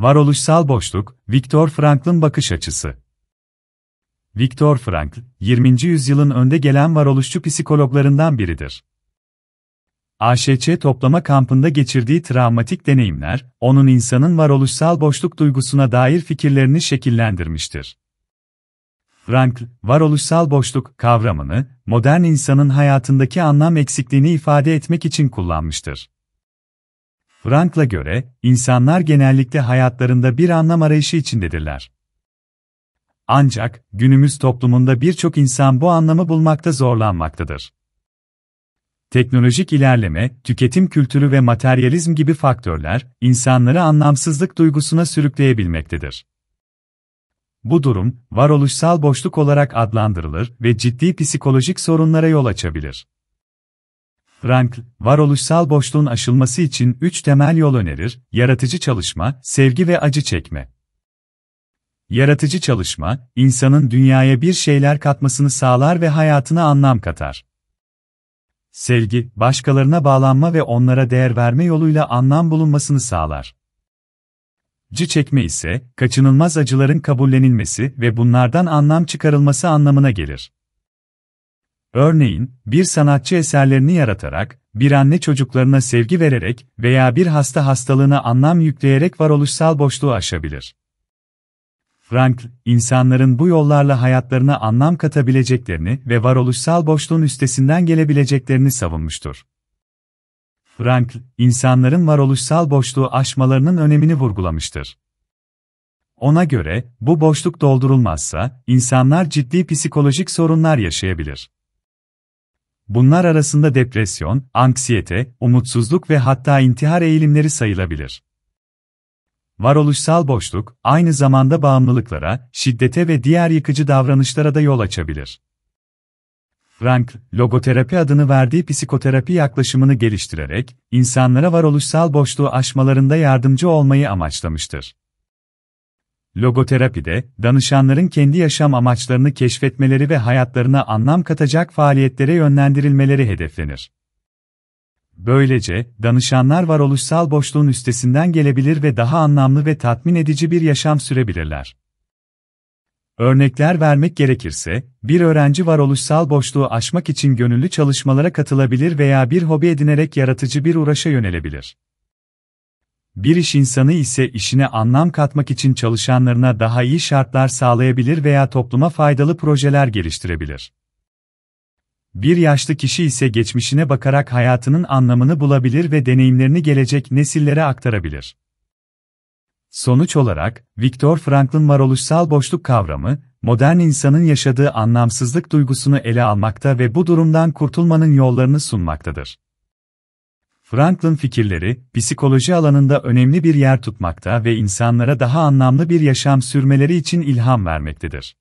Varoluşsal boşluk, Viktor Frankl'ın bakış açısı. Viktor Frankl, 20. yüzyılın önde gelen varoluşçu psikologlarından biridir. AŞÇ toplama kampında geçirdiği travmatik deneyimler, onun insanın varoluşsal boşluk duygusuna dair fikirlerini şekillendirmiştir. Frankl, varoluşsal boşluk kavramını, modern insanın hayatındaki anlam eksikliğini ifade etmek için kullanmıştır. Frank'la göre, insanlar genellikle hayatlarında bir anlam arayışı içindedirler. Ancak, günümüz toplumunda birçok insan bu anlamı bulmakta zorlanmaktadır. Teknolojik ilerleme, tüketim kültürü ve materyalizm gibi faktörler, insanları anlamsızlık duygusuna sürükleyebilmektedir. Bu durum, varoluşsal boşluk olarak adlandırılır ve ciddi psikolojik sorunlara yol açabilir. Frankl, varoluşsal boşluğun aşılması için üç temel yol önerir, yaratıcı çalışma, sevgi ve acı çekme. Yaratıcı çalışma, insanın dünyaya bir şeyler katmasını sağlar ve hayatına anlam katar. Sevgi, başkalarına bağlanma ve onlara değer verme yoluyla anlam bulunmasını sağlar. Acı çekme ise, kaçınılmaz acıların kabullenilmesi ve bunlardan anlam çıkarılması anlamına gelir. Örneğin, bir sanatçı eserlerini yaratarak, bir anne çocuklarına sevgi vererek veya bir hasta hastalığına anlam yükleyerek varoluşsal boşluğu aşabilir. Frankl, insanların bu yollarla hayatlarına anlam katabileceklerini ve varoluşsal boşluğun üstesinden gelebileceklerini savunmuştur. Frankl, insanların varoluşsal boşluğu aşmalarının önemini vurgulamıştır. Ona göre, bu boşluk doldurulmazsa, insanlar ciddi psikolojik sorunlar yaşayabilir. Bunlar arasında depresyon, anksiyete, umutsuzluk ve hatta intihar eğilimleri sayılabilir. Varoluşsal boşluk, aynı zamanda bağımlılıklara, şiddete ve diğer yıkıcı davranışlara da yol açabilir. Frank, logoterapi adını verdiği psikoterapi yaklaşımını geliştirerek, insanlara varoluşsal boşluğu aşmalarında yardımcı olmayı amaçlamıştır. Logoterapide, danışanların kendi yaşam amaçlarını keşfetmeleri ve hayatlarına anlam katacak faaliyetlere yönlendirilmeleri hedeflenir. Böylece, danışanlar varoluşsal boşluğun üstesinden gelebilir ve daha anlamlı ve tatmin edici bir yaşam sürebilirler. Örnekler vermek gerekirse, bir öğrenci varoluşsal boşluğu aşmak için gönüllü çalışmalara katılabilir veya bir hobi edinerek yaratıcı bir uğraşa yönelebilir. Bir iş insanı ise işine anlam katmak için çalışanlarına daha iyi şartlar sağlayabilir veya topluma faydalı projeler geliştirebilir. Bir yaşlı kişi ise geçmişine bakarak hayatının anlamını bulabilir ve deneyimlerini gelecek nesillere aktarabilir. Sonuç olarak, Viktor Frankl'ın varoluşsal boşluk kavramı, modern insanın yaşadığı anlamsızlık duygusunu ele almakta ve bu durumdan kurtulmanın yollarını sunmaktadır. Franklin fikirleri, psikoloji alanında önemli bir yer tutmakta ve insanlara daha anlamlı bir yaşam sürmeleri için ilham vermektedir.